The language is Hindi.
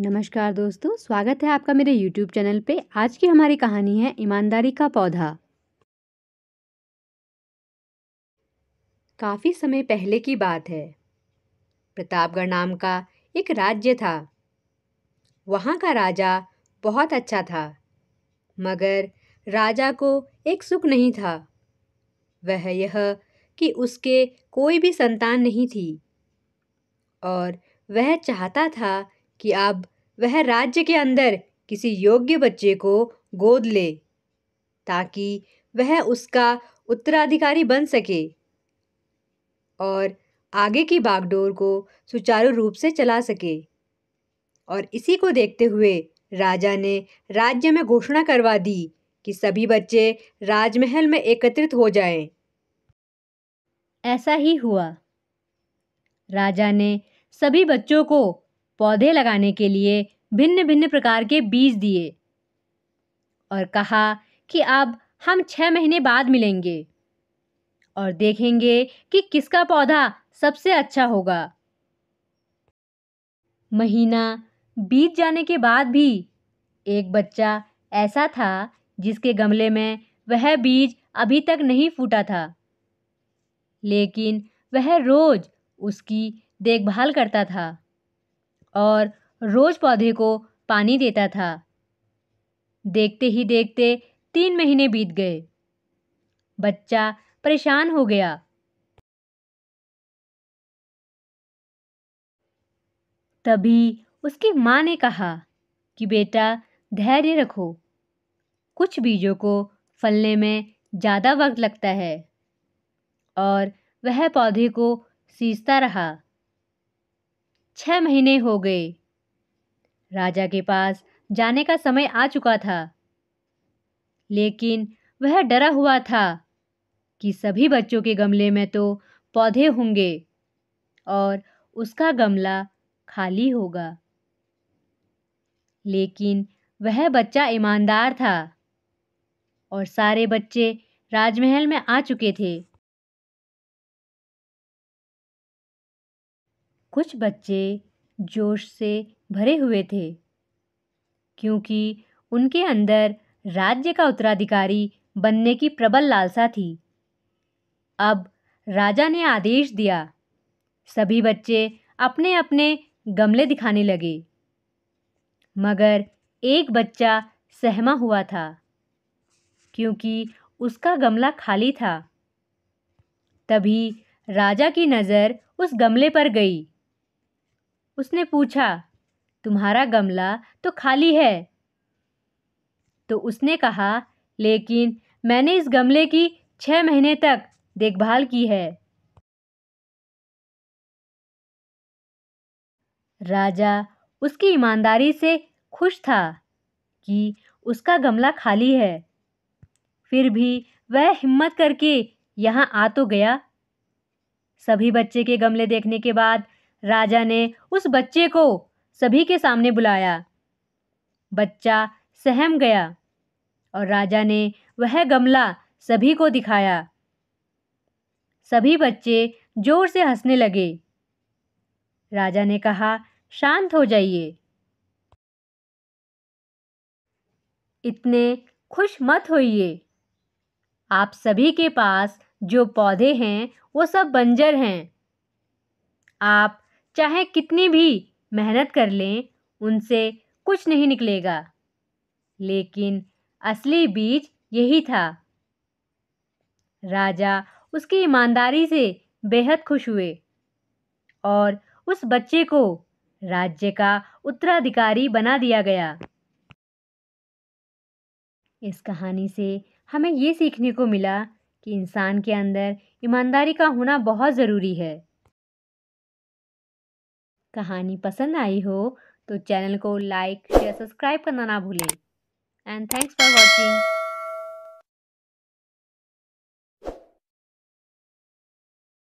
नमस्कार दोस्तों स्वागत है आपका मेरे YouTube चैनल पे आज की हमारी कहानी है ईमानदारी का पौधा काफ़ी समय पहले की बात है प्रतापगढ़ नाम का एक राज्य था वहाँ का राजा बहुत अच्छा था मगर राजा को एक सुख नहीं था वह यह कि उसके कोई भी संतान नहीं थी और वह चाहता था कि अब वह राज्य के अंदर किसी योग्य बच्चे को गोद ले ताकि वह उसका उत्तराधिकारी बन सके और आगे की बागडोर को सुचारू रूप से चला सके और इसी को देखते हुए राजा ने राज्य में घोषणा करवा दी कि सभी बच्चे राजमहल में एकत्रित हो जाएं। ऐसा ही हुआ राजा ने सभी बच्चों को पौधे लगाने के लिए भिन्न भिन्न प्रकार के बीज दिए और कहा कि अब हम छः महीने बाद मिलेंगे और देखेंगे कि किसका पौधा सबसे अच्छा होगा महीना बीत जाने के बाद भी एक बच्चा ऐसा था जिसके गमले में वह बीज अभी तक नहीं फूटा था लेकिन वह रोज़ उसकी देखभाल करता था और रोज़ पौधे को पानी देता था देखते ही देखते तीन महीने बीत गए बच्चा परेशान हो गया तभी उसकी माँ ने कहा कि बेटा धैर्य रखो कुछ बीजों को फलने में ज़्यादा वक्त लगता है और वह पौधे को सींचता रहा छह महीने हो गए राजा के पास जाने का समय आ चुका था लेकिन वह डरा हुआ था कि सभी बच्चों के गमले में तो पौधे होंगे और उसका गमला खाली होगा लेकिन वह बच्चा ईमानदार था और सारे बच्चे राजमहल में आ चुके थे कुछ बच्चे जोश से भरे हुए थे क्योंकि उनके अंदर राज्य का उत्तराधिकारी बनने की प्रबल लालसा थी अब राजा ने आदेश दिया सभी बच्चे अपने अपने गमले दिखाने लगे मगर एक बच्चा सहमा हुआ था क्योंकि उसका गमला खाली था तभी राजा की नज़र उस गमले पर गई उसने पूछा तुम्हारा गमला तो खाली है तो उसने कहा लेकिन मैंने इस गमले की छः महीने तक देखभाल की है राजा उसकी ईमानदारी से खुश था कि उसका गमला खाली है फिर भी वह हिम्मत करके यहाँ आ तो गया सभी बच्चे के गमले देखने के बाद राजा ने उस बच्चे को सभी के सामने बुलाया बच्चा सहम गया और राजा ने वह गमला सभी को दिखाया सभी बच्चे जोर से हंसने लगे राजा ने कहा शांत हो जाइए इतने खुश मत होइए आप सभी के पास जो पौधे हैं वो सब बंजर हैं आप चाहे कितनी भी मेहनत कर लें उनसे कुछ नहीं निकलेगा लेकिन असली बीज यही था राजा उसकी ईमानदारी से बेहद खुश हुए और उस बच्चे को राज्य का उत्तराधिकारी बना दिया गया इस कहानी से हमें ये सीखने को मिला कि इंसान के अंदर ईमानदारी का होना बहुत ज़रूरी है कहानी पसंद आई हो तो चैनल को लाइक शेयर सब्सक्राइब करना ना भूलें एंड थैंक्स फॉर वॉचिंग